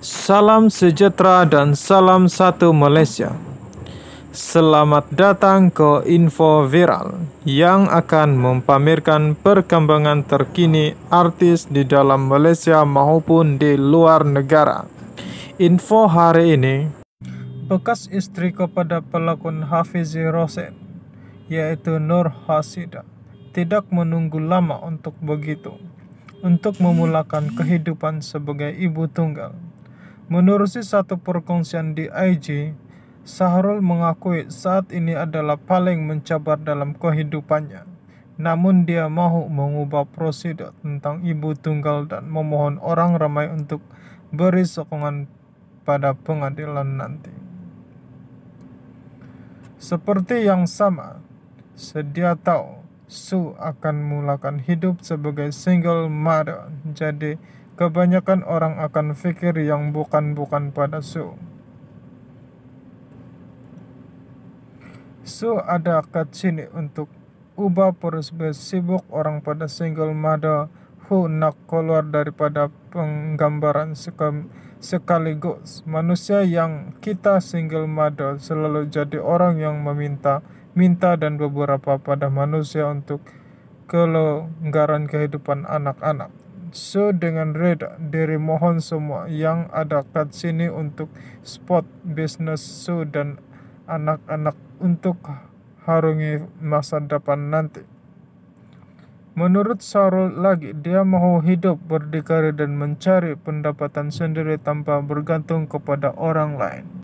Salam sejahtera dan salam satu Malaysia. Selamat datang ke Info Viral yang akan mempamerkan perkembangan terkini artis di dalam Malaysia maupun di luar negara. Info hari ini bekas istri kepada pelakon Hafizi Rosen yaitu Nur Hasidah tidak menunggu lama untuk begitu untuk memulakan kehidupan sebagai ibu tunggal. Menerusi satu perkongsian di IG, Sahrul mengakui saat ini adalah paling mencabar dalam kehidupannya. Namun dia mau mengubah prosedur tentang ibu tunggal dan memohon orang ramai untuk beri sokongan pada pengadilan nanti. Seperti yang sama, sedia tahu Su akan mulakan hidup sebagai single mother. Jadi, Kebanyakan orang akan fikir yang bukan-bukan pada su. Su ada akad sini untuk ubah persebut sibuk orang pada single mother hu nak keluar daripada penggambaran sekaligus manusia yang kita single mother selalu jadi orang yang meminta minta dan beberapa pada manusia untuk kelonggaran kehidupan anak-anak. So dengan Red dari mohon semua yang ada kat sini untuk spot bisnis So dan anak-anak untuk harungi masa depan nanti. Menurut Sarul lagi, dia mau hidup berdikari dan mencari pendapatan sendiri tanpa bergantung kepada orang lain.